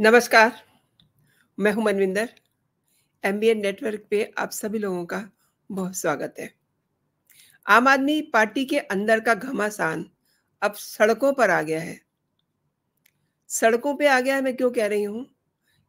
नमस्कार मैं हूं मनविंदर एम नेटवर्क पे आप सभी लोगों का बहुत स्वागत है आम आदमी पार्टी के अंदर का घमासान अब सड़कों पर आ गया है सड़कों पे आ गया है मैं क्यों कह रही हूँ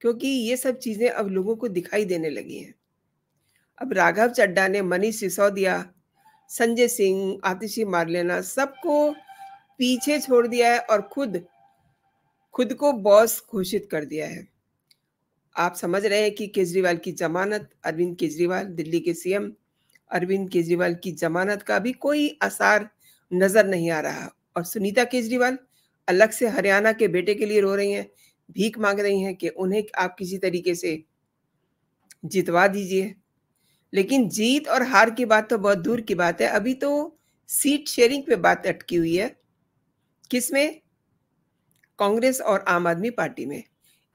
क्योंकि ये सब चीज़ें अब लोगों को दिखाई देने लगी हैं अब राघव चड्डा ने मनीष सिसोदिया संजय सिंह आतिशी मारलेना सबको पीछे छोड़ दिया है और खुद खुद को बॉस घोषित कर दिया है आप समझ रहे हैं कि केजरीवाल की जमानत अरविंद केजरीवाल दिल्ली के सीएम अरविंद केजरीवाल की जमानत का भी कोई आसार नजर नहीं आ रहा और सुनीता केजरीवाल अलग से हरियाणा के बेटे के लिए रो रही हैं भीख मांग रही हैं कि उन्हें आप किसी तरीके से जितवा दीजिए लेकिन जीत और हार की बात तो बहुत दूर की बात है अभी तो सीट शेयरिंग पे बात अटकी हुई है किसमें कांग्रेस और आम आदमी पार्टी में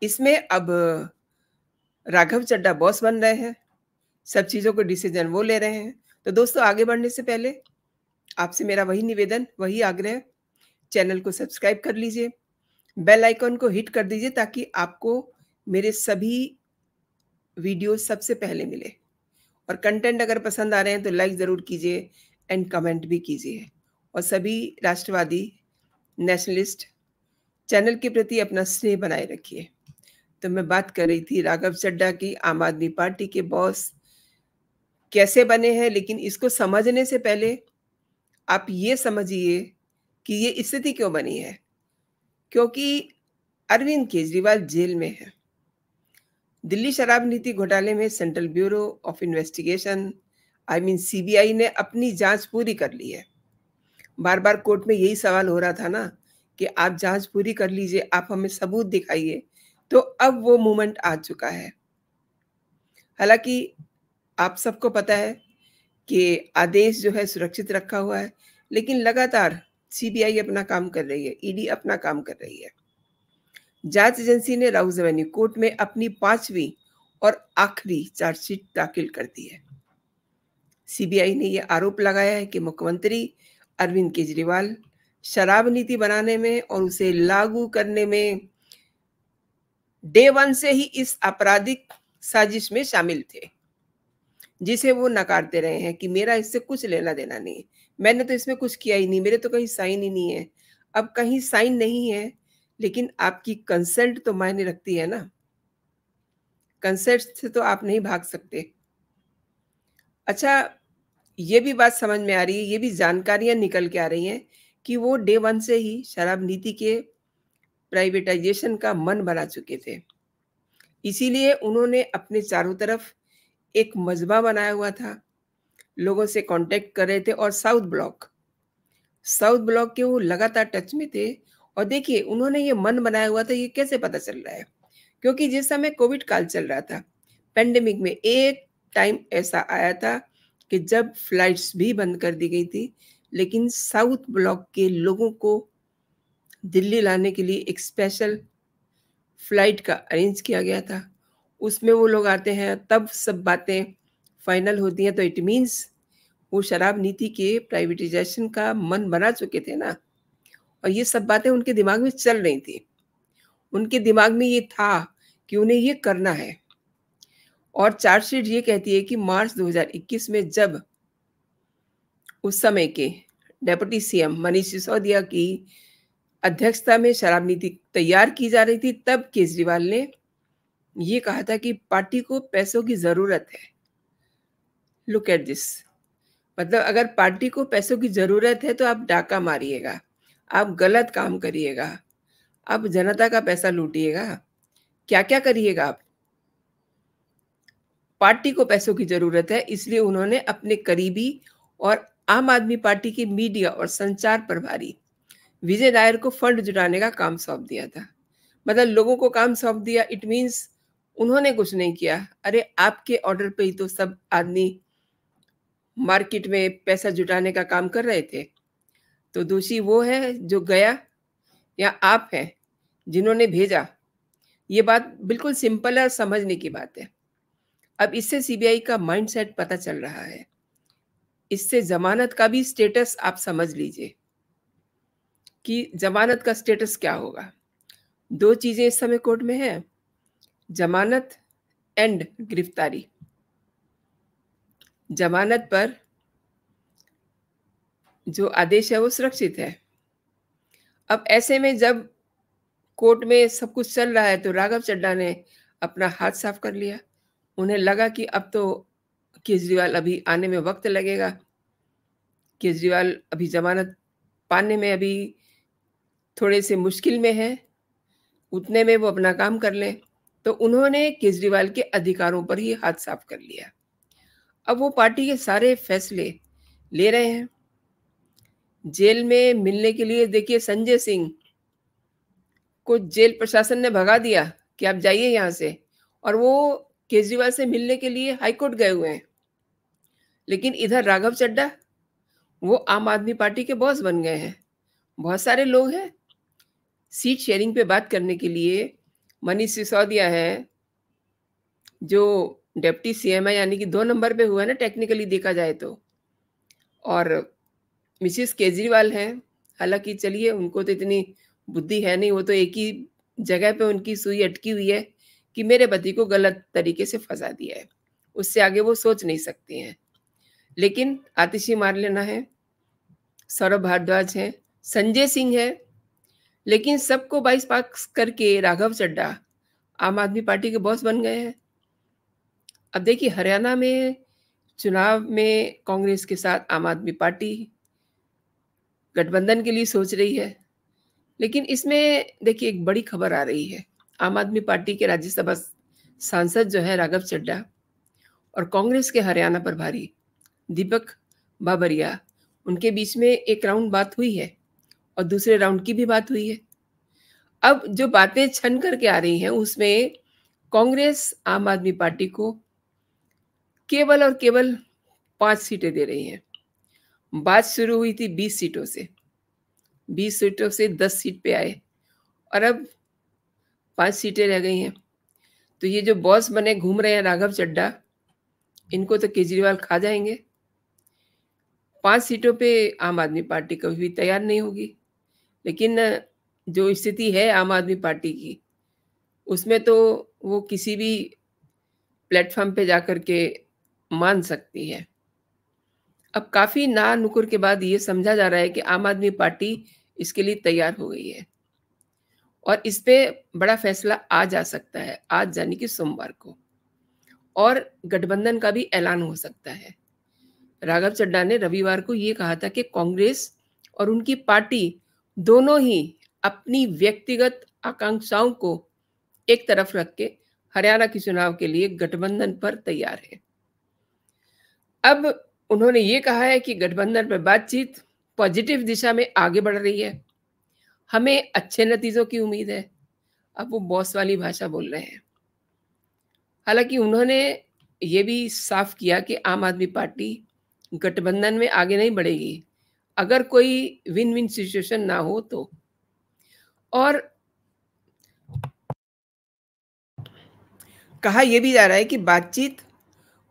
इसमें अब राघव चड्डा बॉस बन रहे हैं सब चीज़ों को डिसीजन वो ले रहे हैं तो दोस्तों आगे बढ़ने से पहले आपसे मेरा वही निवेदन वही आग्रह चैनल को सब्सक्राइब कर लीजिए बेल आइकन को हिट कर दीजिए ताकि आपको मेरे सभी वीडियो सबसे पहले मिले और कंटेंट अगर पसंद आ रहे हैं तो लाइक ज़रूर कीजिए एंड कमेंट भी कीजिए और सभी राष्ट्रवादी नेशनलिस्ट चैनल के प्रति अपना स्नेह बनाए रखिए तो मैं बात कर रही थी राघव चड्डा की आम आदमी पार्टी के बॉस कैसे बने हैं लेकिन इसको समझने से पहले आप ये समझिए कि ये स्थिति क्यों बनी है क्योंकि अरविंद केजरीवाल जेल में है दिल्ली शराब नीति घोटाले में central bureau of investigation I mean CBI ने अपनी जांच पूरी कर ली है बार बार कोर्ट में यही सवाल हो रहा था ना कि आप जांच पूरी कर लीजिए आप हमें सबूत दिखाइए तो अब वो मोमेंट आ चुका है हालांकि आप सबको पता है कि आदेश जो है सुरक्षित रखा हुआ है लेकिन लगातार सीबीआई अपना काम कर रही है ईडी e अपना काम कर रही है जांच एजेंसी ने राहुल जवानी कोर्ट में अपनी पांचवी और आखिरी चार्जशीट दाखिल कर दी है सीबीआई ने यह आरोप लगाया है कि मुख्यमंत्री अरविंद केजरीवाल शराब नीति बनाने में और उसे लागू करने में डे वन से ही इस आपराधिक साजिश में शामिल थे जिसे वो नकारते रहे हैं कि मेरा इससे कुछ लेना देना नहीं मैंने तो इसमें कुछ किया ही नहीं मेरे तो कहीं साइन ही नहीं है अब कहीं साइन नहीं है लेकिन आपकी कंसेंट तो मायने रखती है ना कंसेंट से तो आप नहीं भाग सकते अच्छा ये भी बात समझ में आ रही है ये भी जानकारियां निकल के आ रही हैं कि वो डे वन से ही शराब नीति के प्राइवेटाइजेशन का मन बना चुके थे इसीलिए उन्होंने अपने चारों तरफ एक मजबा बनाया हुआ था लोगों से कांटेक्ट कर रहे थे और साउथ ब्लॉक साउथ ब्लॉक के वो लगातार टच में थे और देखिए उन्होंने ये मन बनाया हुआ था ये कैसे पता चल रहा है क्योंकि जिस समय कोविड काल चल रहा था पेंडेमिक में एक टाइम ऐसा आया था कि जब फ्लाइट्स भी बंद कर दी गई थी लेकिन साउथ ब्लॉक के लोगों को दिल्ली लाने के लिए एक स्पेशल फ्लाइट का अरेंज किया गया था उसमें वो लोग आते हैं तब सब बातें फाइनल होती हैं तो इट मीन्स वो शराब नीति के प्राइवेटाइजेशन का मन बना चुके थे ना और ये सब बातें उनके दिमाग में चल रही थी उनके दिमाग में ये था कि उन्हें ये करना है और चार्जशीट ये कहती है कि मार्च 2021 में जब उस समय के डेप्यूटी सीएम मनीष सिसोदिया की अध्यक्षता में शराब नीति तैयार की जा रही थी तब केजरीवाल ने ये कहा था कि पार्टी को पैसों की जरूरत है लुक एट दिस मतलब अगर पार्टी को पैसों की जरूरत है तो आप डाका मारिएगा आप गलत काम करिएगा आप जनता का पैसा लूटिएगा क्या क्या करिएगा आप पार्टी को पैसों की जरूरत है इसलिए उन्होंने अपने करीबी और आम आदमी पार्टी की मीडिया और संचार प्रभारी विजय नायर को फंड जुटाने का काम सौंप दिया था मतलब लोगों को काम सौंप दिया इट मीन्स उन्होंने कुछ नहीं किया अरे आपके ऑर्डर पे ही तो सब आदमी मार्केट में पैसा जुटाने का काम कर रहे थे तो दोषी वो है जो गया या आप हैं जिन्होंने भेजा ये बात बिल्कुल सिंपल है समझने की बात है अब इससे सीबीआई का माइंडसेट पता चल रहा है इससे जमानत का भी स्टेटस आप समझ लीजिए कि जमानत का स्टेटस क्या होगा दो चीज़ें इस समय कोर्ट में है जमानत एंड गिरफ्तारी जमानत पर जो आदेश है वो सुरक्षित है अब ऐसे में जब कोर्ट में सब कुछ चल रहा है तो राघव चड्डा ने अपना हाथ साफ कर लिया उन्हें लगा कि अब तो केजरीवाल अभी आने में वक्त लगेगा केजरीवाल अभी जमानत पाने में अभी थोड़े से मुश्किल में है उतने में वो अपना काम कर लें तो उन्होंने केजरीवाल के अधिकारों पर ही हाथ साफ कर लिया अब वो पार्टी के सारे फैसले ले रहे हैं जेल में मिलने के लिए देखिए संजय सिंह को जेल प्रशासन ने भगा दिया कि आप जाइए यहाँ से और वो केजरीवाल से मिलने के लिए हाईकोर्ट गए हुए हैं लेकिन इधर राघव चड्डा वो आम आदमी पार्टी के बॉस बन गए हैं बहुत सारे लोग हैं सीट शेयरिंग पे बात करने के लिए मनीष सिसोदिया है जो डेप्टी सीएम है यानी कि दो नंबर पे हुआ है ना टेक्निकली देखा जाए तो और मिसिस केजरीवाल हैं हालांकि चलिए उनको तो इतनी बुद्धि है नहीं वो तो एक ही जगह पे उनकी सुई अटकी हुई है कि मेरे पति को गलत तरीके से फंसा दिया है उससे आगे वो सोच नहीं सकती हैं लेकिन आतिशी मार लेना है सौरभ भारद्वाज है संजय सिंह है लेकिन सबको बाईस पास करके राघव चड्डा आम आदमी पार्टी के बॉस बन गए हैं अब देखिए हरियाणा में चुनाव में कांग्रेस के साथ आम आदमी पार्टी गठबंधन के लिए सोच रही है लेकिन इसमें देखिए एक बड़ी खबर आ रही है आम आदमी पार्टी के राज्यसभा सांसद जो है राघव चड्डा और कांग्रेस के हरियाणा प्रभारी दीपक बाबरिया उनके बीच में एक राउंड बात हुई है और दूसरे राउंड की भी बात हुई है अब जो बातें छन करके आ रही हैं उसमें कांग्रेस आम आदमी पार्टी को केवल और केवल पांच सीटें दे रही हैं बात शुरू हुई थी बीस सीटों से बीस सीटों से दस सीट पे आए और अब पांच सीटें रह गई हैं तो ये जो बॉस बने घूम रहे हैं राघव चड्डा इनको तो केजरीवाल खा जाएंगे पांच सीटों पे आम आदमी पार्टी कभी भी तैयार नहीं होगी लेकिन जो स्थिति है आम आदमी पार्टी की उसमें तो वो किसी भी प्लेटफॉर्म पे जा के मान सकती है अब काफ़ी ना नुकुर के बाद ये समझा जा रहा है कि आम आदमी पार्टी इसके लिए तैयार हो गई है और इस पर बड़ा फैसला आ जा सकता है आज यानी कि सोमवार को और गठबंधन का भी ऐलान हो सकता है राघव चड्डा ने रविवार को ये कहा था कि कांग्रेस और उनकी पार्टी दोनों ही अपनी व्यक्तिगत आकांक्षाओं को एक तरफ रख के हरियाणा के चुनाव के लिए गठबंधन पर तैयार है अब उन्होंने ये कहा है कि गठबंधन पर बातचीत पॉजिटिव दिशा में आगे बढ़ रही है हमें अच्छे नतीजों की उम्मीद है अब वो बॉस वाली भाषा बोल रहे हैं हालांकि उन्होंने ये भी साफ किया कि आम आदमी पार्टी गठबंधन में आगे नहीं बढ़ेगी अगर कोई विन विन सिचुएशन ना हो तो और कहा यह भी जा रहा है कि बातचीत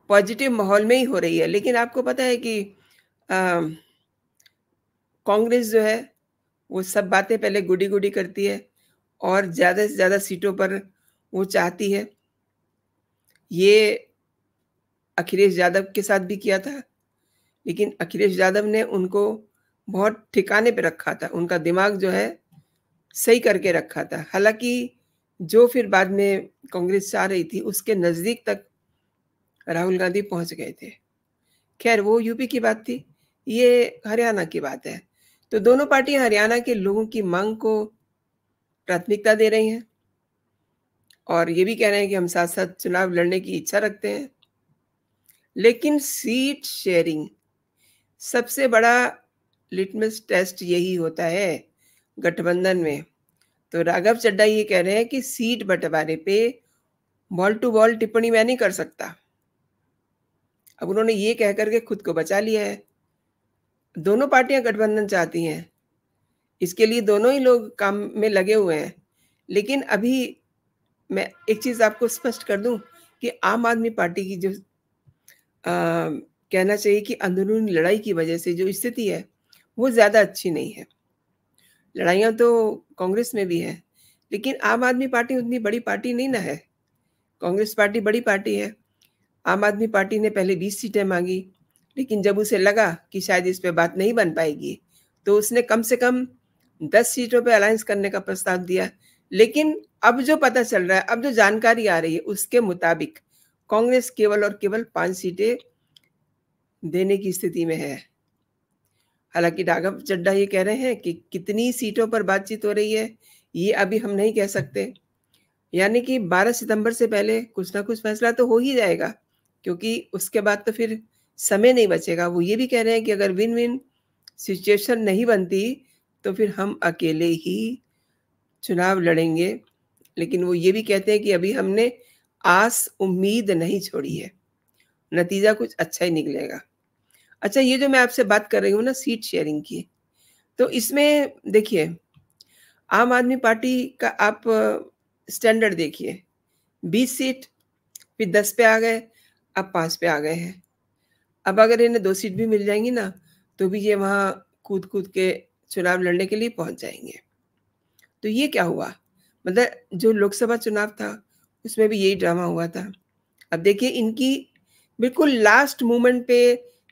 पॉजिटिव माहौल में ही हो रही है लेकिन आपको पता है कि कांग्रेस जो है वो सब बातें पहले गुडी गुडी करती है और ज़्यादा से ज़्यादा सीटों पर वो चाहती है ये अखिलेश यादव के साथ भी किया था लेकिन अखिलेश यादव ने उनको बहुत ठिकाने पे रखा था उनका दिमाग जो है सही करके रखा था हालांकि जो फिर बाद में कांग्रेस चाह रही थी उसके नज़दीक तक राहुल गांधी पहुंच गए थे खैर वो यूपी की बात थी ये हरियाणा की बात है तो दोनों पार्टियां हरियाणा के लोगों की मांग को प्राथमिकता दे रही हैं और ये भी कह रहे हैं कि हम साथ साथ चुनाव लड़ने की इच्छा रखते हैं लेकिन सीट शेयरिंग सबसे बड़ा लिटमस टेस्ट यही होता है गठबंधन में तो राघव चड्डा ये कह रहे हैं कि सीट बंटवारे पे बॉल टू बॉल टिप्पणी मैं नहीं कर सकता अब उन्होंने ये कह करके खुद को बचा लिया है दोनों पार्टियां गठबंधन चाहती हैं इसके लिए दोनों ही लोग काम में लगे हुए हैं लेकिन अभी मैं एक चीज़ आपको स्पष्ट कर दूं कि आम आदमी पार्टी की जो आ, कहना चाहिए कि अंदरूनी लड़ाई की वजह से जो स्थिति है वो ज़्यादा अच्छी नहीं है लड़ाइयाँ तो कांग्रेस में भी है लेकिन आम आदमी पार्टी उतनी बड़ी पार्टी नहीं ना है कांग्रेस पार्टी बड़ी पार्टी है आम आदमी पार्टी ने पहले बीस सीटें मांगी लेकिन जब उसे लगा कि शायद इस पर बात नहीं बन पाएगी तो उसने कम से कम दस सीटों पर अलायंस करने का प्रस्ताव दिया लेकिन अब जो पता चल रहा है अब जो जानकारी आ रही है उसके मुताबिक कांग्रेस केवल और केवल पांच सीटें देने की स्थिति में है हालांकि राघव चड्डा ये कह रहे हैं कि कितनी सीटों पर बातचीत हो रही है ये अभी हम नहीं कह सकते यानी कि 12 सितंबर से पहले कुछ ना कुछ फैसला तो हो ही जाएगा क्योंकि उसके बाद तो फिर समय नहीं बचेगा वो ये भी कह रहे हैं कि अगर विन विन सिचुएशन नहीं बनती तो फिर हम अकेले ही चुनाव लड़ेंगे लेकिन वो ये भी कहते हैं कि अभी हमने आस उम्मीद नहीं छोड़ी है नतीजा कुछ अच्छा ही निकलेगा अच्छा ये जो मैं आपसे बात कर रही हूँ ना सीट शेयरिंग की तो इसमें देखिए आम आदमी पार्टी का आप स्टैंडर्ड देखिए बीस सीट फिर दस पे आ गए अब पाँच पे आ गए हैं अब अगर इन्हें दो सीट भी मिल जाएंगी ना तो भी ये वहाँ कूद कूद के चुनाव लड़ने के लिए पहुँच जाएंगे तो ये क्या हुआ मतलब जो लोकसभा चुनाव था उसमें भी यही ड्रामा हुआ था अब देखिए इनकी बिल्कुल लास्ट मोमेंट पे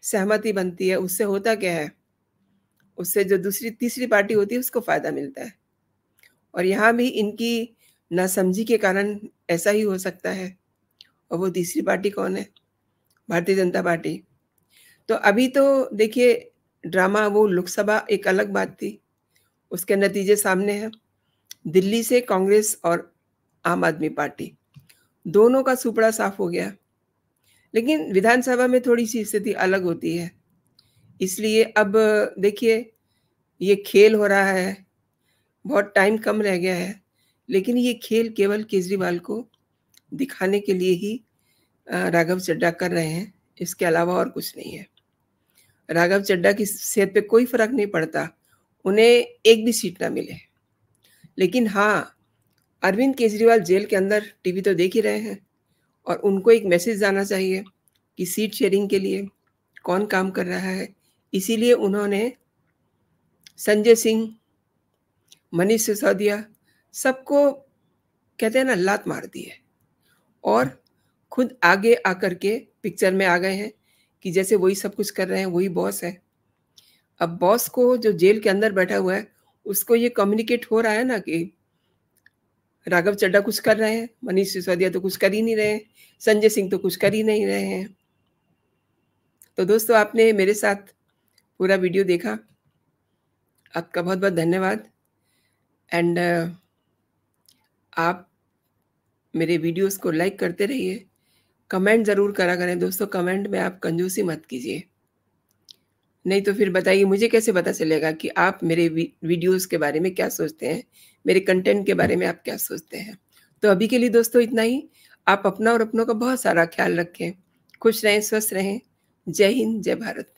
सहमति बनती है उससे होता क्या है उससे जो दूसरी तीसरी पार्टी होती है उसको फ़ायदा मिलता है और यहाँ भी इनकी नासमझी के कारण ऐसा ही हो सकता है और वो तीसरी पार्टी कौन है भारतीय जनता पार्टी तो अभी तो देखिए ड्रामा वो लोकसभा एक अलग बात थी उसके नतीजे सामने हैं दिल्ली से कांग्रेस और आम आदमी पार्टी दोनों का सुपड़ा साफ हो गया लेकिन विधानसभा में थोड़ी सी स्थिति अलग होती है इसलिए अब देखिए ये खेल हो रहा है बहुत टाइम कम रह गया है लेकिन ये खेल केवल केजरीवाल को दिखाने के लिए ही राघव चड्डा कर रहे हैं इसके अलावा और कुछ नहीं है राघव चड्डा की सेहत पे कोई फर्क नहीं पड़ता उन्हें एक भी सीट ना मिले लेकिन हाँ अरविंद केजरीवाल जेल के अंदर टीवी तो देख ही रहे हैं और उनको एक मैसेज जाना चाहिए कि सीट शेयरिंग के लिए कौन काम कर रहा है इसीलिए उन्होंने संजय सिंह मनीष सिसोदिया सबको कहते हैं ना लात मार दी है और खुद आगे आकर के पिक्चर में आ गए हैं कि जैसे वही सब कुछ कर रहे हैं वही बॉस है अब बॉस को जो जेल के अंदर बैठा हुआ है उसको ये कम्युनिकेट हो रहा है ना कि राघव चड्डा कुछ कर रहे हैं मनीष सिसोदिया तो कुछ कर ही नहीं रहे हैं संजय सिंह तो कुछ कर ही नहीं रहे हैं तो दोस्तों आपने मेरे साथ पूरा वीडियो देखा आपका बहुत बहुत धन्यवाद एंड uh, आप मेरे वीडियोस को लाइक करते रहिए कमेंट ज़रूर करा करें दोस्तों कमेंट में आप कंजूसी मत कीजिए नहीं तो फिर बताइए मुझे कैसे पता चलेगा कि आप मेरे वीडियोस के बारे में क्या सोचते हैं मेरे कंटेंट के बारे में आप क्या सोचते हैं तो अभी के लिए दोस्तों इतना ही आप अपना और अपनों का बहुत सारा ख्याल रखें खुश रहें स्वस्थ रहें जय हिंद जय भारत